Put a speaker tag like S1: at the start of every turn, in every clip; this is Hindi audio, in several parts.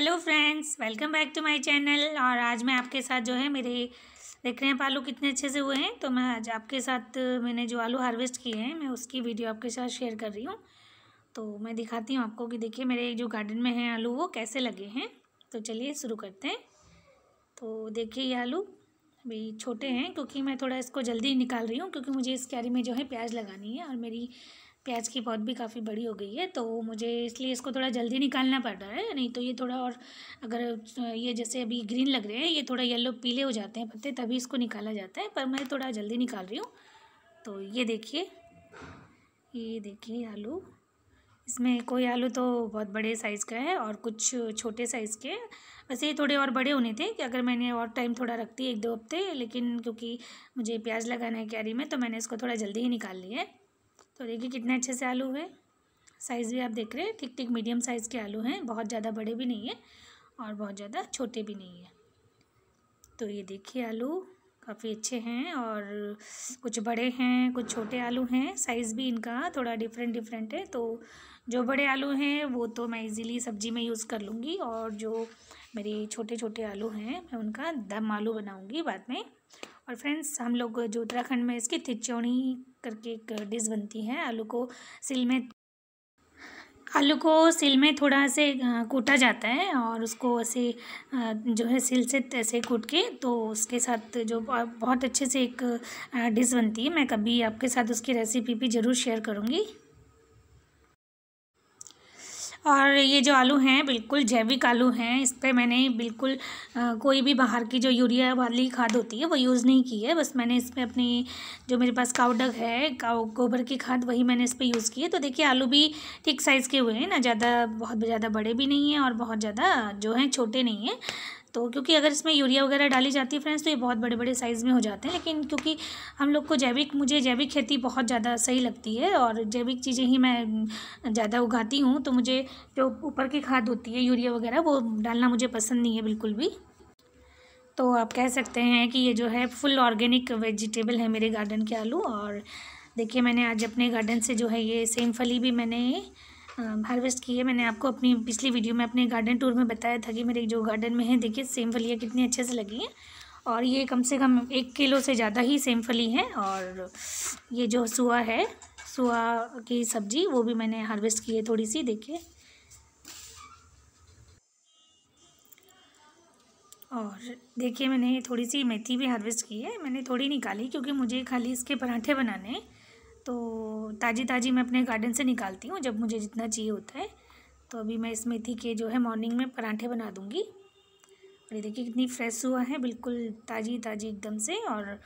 S1: hello friends welcome back to my channel और आज मैं आपके साथ जो है मेरे देख रहे हैं आलू कितने अच्छे से हुए हैं तो मैं आज आपके साथ मैंने जो आलू हार्वेस्ट किए हैं मैं उसकी वीडियो आपके साथ शेयर कर रही हूँ तो मैं दिखाती हूँ आपको कि देखिए मेरे जो गार्डन में हैं आलू वो कैसे लगे हैं तो चलिए शुरू करते हैं तो देखिए ये आलू अभी छोटे हैं क्योंकि मैं थोड़ा इसको जल्दी निकाल रही हूँ क्योंकि मुझे इस क्यारी में जो है प्याज लगानी है और मेरी गैस की पौध भी काफ़ी बड़ी हो गई है तो मुझे इसलिए इसको थोड़ा जल्दी निकालना पड़ रहा है नहीं तो ये थोड़ा और अगर ये जैसे अभी ग्रीन लग रहे हैं ये थोड़ा येलो पीले हो जाते हैं पत्ते तभी इसको निकाला जाता है पर मैं थोड़ा जल्दी निकाल रही हूँ तो ये देखिए ये देखिए आलू इसमें कोई आलू तो बहुत बड़े साइज़ का है और कुछ छोटे साइज़ के वैसे ये थोड़े और बड़े होने थे कि अगर मैंने और टाइम थोड़ा रखती एक दो हफ्ते लेकिन क्योंकि मुझे प्याज लगाना है क्यारी में तो मैंने इसको थोड़ा जल्दी ही निकाल लिया है तो देखिए कितने अच्छे से आलू हुए साइज़ भी आप देख रहे हैं ठीक ठीक मीडियम साइज़ के आलू हैं बहुत ज़्यादा बड़े भी नहीं है और बहुत ज़्यादा छोटे भी नहीं है तो ये देखिए आलू काफ़ी अच्छे हैं और कुछ बड़े हैं कुछ छोटे आलू हैं साइज़ भी इनका थोड़ा डिफरेंट डिफरेंट है तो जो बड़े आलू हैं वो तो मैं इजीली सब्जी में यूज़ कर लूँगी और जो मेरे छोटे छोटे आलू हैं मैं उनका दम आलू बनाऊँगी बाद में और फ्रेंड्स हम लोग जो उत्तराखंड में इसकी तिचौड़ी करके एक डिश बनती है आलू को सिल में आलू को सिल में थोड़ा से कूटा जाता है और उसको ऐसे जो है सिल से ऐसे कूट के तो उसके साथ जो बहुत अच्छे से एक डिश बनती है मैं कभी आपके साथ उसकी रेसिपी भी ज़रूर शेयर करूँगी और ये जो आलू हैं बिल्कुल जैविक आलू हैं इस पर मैंने बिल्कुल आ, कोई भी बाहर की जो यूरिया वाली खाद होती है वो यूज़ नहीं की है बस मैंने इस पर अपनी जो मेरे पास काउडग है काउ गोबर की खाद वही मैंने इस पर यूज़ की है तो देखिए आलू भी ठीक साइज़ के हुए हैं ना ज़्यादा बहुत ज़्यादा बड़े भी नहीं हैं और बहुत ज़्यादा जो हैं छोटे नहीं हैं तो क्योंकि अगर इसमें यूरिया वगैरह डाली जाती है फ्रेंड्स तो ये बहुत बड़े बड़े साइज़ में हो जाते हैं लेकिन क्योंकि हम लोग को जैविक मुझे जैविक खेती बहुत ज़्यादा सही लगती है और जैविक चीज़ें ही मैं ज़्यादा उगाती हूँ तो मुझे जो ऊपर की खाद होती है यूरिया वगैरह वो डालना मुझे पसंद नहीं है बिल्कुल भी तो आप कह सकते हैं कि ये जो है फुल ऑर्गेनिक वेजिटेबल है मेरे गार्डन के आलू और देखिए मैंने आज अपने गार्डन से जो है ये सेम फली भी मैंने हार्वेस्ट की है मैंने आपको अपनी पिछली वीडियो में अपने गार्डन टूर में बताया था कि मेरे जो गार्डन में है देखिए सेम फलियाँ कितनी अच्छे से लगी हैं और ये कम से कम एक किलो से ज़्यादा ही सेम फली है और ये जो सुआ है सुआ की सब्ज़ी वो भी मैंने हार्वेस्ट की है थोड़ी सी देखिए और देखिए मैंने थोड़ी सी मेथी भी हार्वेस्ट की है मैंने थोड़ी निकाली क्योंकि मुझे खाली इसके पराठे बनाने हैं तो ताज़ी ताज़ी मैं अपने गार्डन से निकालती हूँ जब मुझे जितना चाहिए होता है तो अभी मैं इस मेथी के जो है मॉर्निंग में पराठे बना दूँगी और ये देखिए कितनी फ्रेश हुआ है बिल्कुल ताज़ी ताज़ी एकदम से और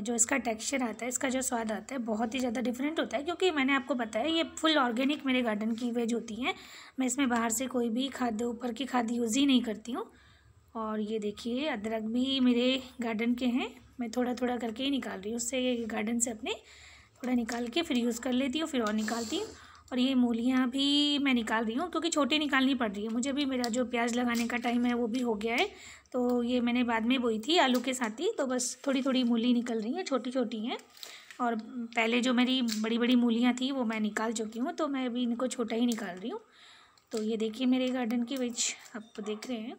S1: जो इसका टेक्सचर आता है इसका जो स्वाद आता है बहुत ही ज़्यादा डिफरेंट होता है क्योंकि मैंने आपको बताया ये फुल ऑर्गेनिक मेरे गार्डन की वेज होती हैं मैं इसमें बाहर से कोई भी खाद ऊपर की खाद यूज़ ही नहीं करती हूँ और ये देखिए अदरक भी मेरे गार्डन के हैं मैं थोड़ा थोड़ा करके ही निकाल रही हूँ उससे गार्डन से अपने थोड़ा निकाल के फिर यूज़ कर लेती हूँ फिर और निकालती हूँ और ये मूलियाँ भी मैं निकाल रही हूँ क्योंकि छोटी निकालनी पड़ रही है मुझे भी मेरा जो प्याज लगाने का टाइम है वो भी हो गया है तो ये मैंने बाद में बोई थी आलू के साथ ही तो बस थोड़ी थोड़ी मूली निकल रही हैं छोटी छोटी हैं और पहले जो मेरी बड़ी बड़ी मूलियाँ थी वो मैं निकाल चुकी हूँ तो मैं अभी इनको छोटा ही निकाल रही हूँ तो ये देखिए मेरे गार्डन की वेज आप देख रहे हैं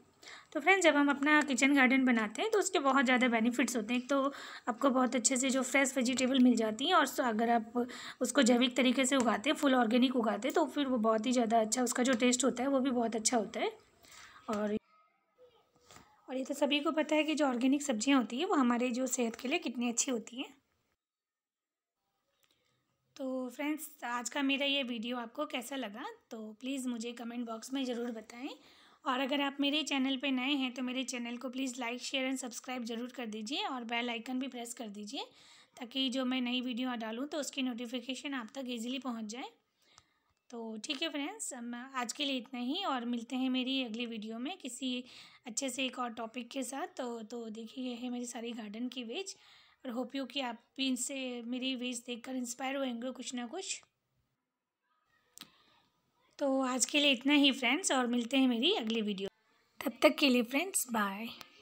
S1: तो फ्रेंड्स जब हम अपना किचन गार्डन बनाते हैं तो उसके बहुत ज़्यादा बेनिफिट्स होते हैं एक तो आपको बहुत अच्छे से जो फ्रेश वेजिटेबल मिल जाती हैं और अगर आप उसको जैविक तरीके से उगाते हैं फुल ऑर्गेनिक उगाते हैं तो फिर वो बहुत ही ज़्यादा अच्छा उसका जो टेस्ट होता है वो भी बहुत अच्छा होता है और और ये तो सभी को पता है कि जो ऑर्गेनिक सब्जियाँ होती है वो हमारे जो सेहत के लिए कितनी अच्छी होती हैं तो फ्रेंड्स आज का मेरा ये वीडियो आपको कैसा लगा तो प्लीज़ मुझे कमेंट बॉक्स में ज़रूर बताएँ और अगर आप मेरे चैनल पे नए हैं तो मेरे चैनल को please like share and subscribe ज़रूर कर दीजिए और बेल आइकन भी प्रेस कर दीजिए ताकि जो मैं नई वीडियो डालूँ तो उसकी नोटिफिकेशन आप तक ईजिली पहुँच जाए तो ठीक है फ्रेंड्स आज के लिए इतना ही और मिलते हैं मेरी अगली वीडियो में किसी अच्छे से एक और टॉपिक के साथ तो तो देखिए है मेरी सारी गार्डन की वेज और होप यू कि आप भी इनसे मेरी वेज देखकर इंस्पायर होंगे कुछ ना कुछ तो आज के लिए इतना ही फ्रेंड्स और मिलते हैं मेरी अगली वीडियो तब तक के लिए फ्रेंड्स बाय